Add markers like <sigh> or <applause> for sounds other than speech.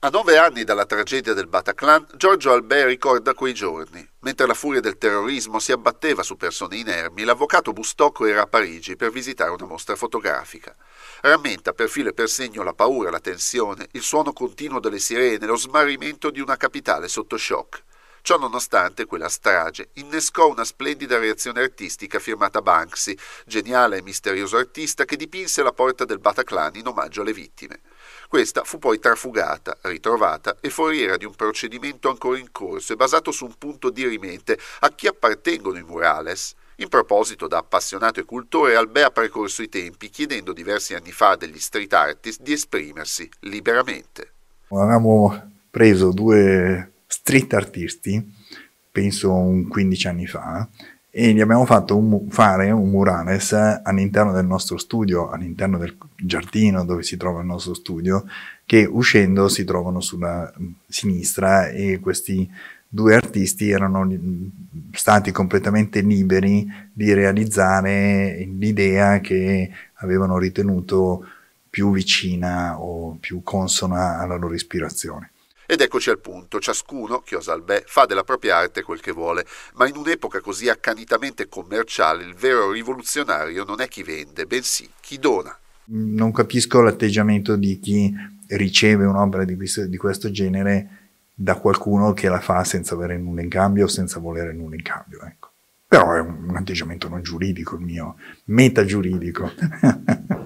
A nove anni dalla tragedia del Bataclan, Giorgio Albert ricorda quei giorni. Mentre la furia del terrorismo si abbatteva su persone inermi, l'avvocato Bustocco era a Parigi per visitare una mostra fotografica. Rammenta per filo e per segno la paura, la tensione, il suono continuo delle sirene, lo smarrimento di una capitale sotto shock. Ciò nonostante, quella strage innescò una splendida reazione artistica firmata Banksy, geniale e misterioso artista che dipinse la porta del Bataclan in omaggio alle vittime. Questa fu poi trafugata, ritrovata e foriera di un procedimento ancora in corso e basato su un punto di rimente a chi appartengono i murales. In proposito, da appassionato e cultore, Albè ha percorso i tempi chiedendo diversi anni fa degli street artist di esprimersi liberamente. Avevamo preso due street artisti, penso un 15 anni fa, e gli abbiamo fatto un, fare un murales all'interno del nostro studio, all'interno del giardino dove si trova il nostro studio, che uscendo si trovano sulla mm, sinistra e questi due artisti erano mm, stati completamente liberi di realizzare l'idea che avevano ritenuto più vicina o più consona alla loro ispirazione. Ed eccoci al punto, ciascuno, chiosa Albè, fa della propria arte quel che vuole, ma in un'epoca così accanitamente commerciale il vero rivoluzionario non è chi vende, bensì chi dona. Non capisco l'atteggiamento di chi riceve un'opera di questo, di questo genere da qualcuno che la fa senza avere nulla in cambio o senza volere nulla in cambio. Ecco. Però è un atteggiamento non giuridico il mio, metagiuridico. <laughs>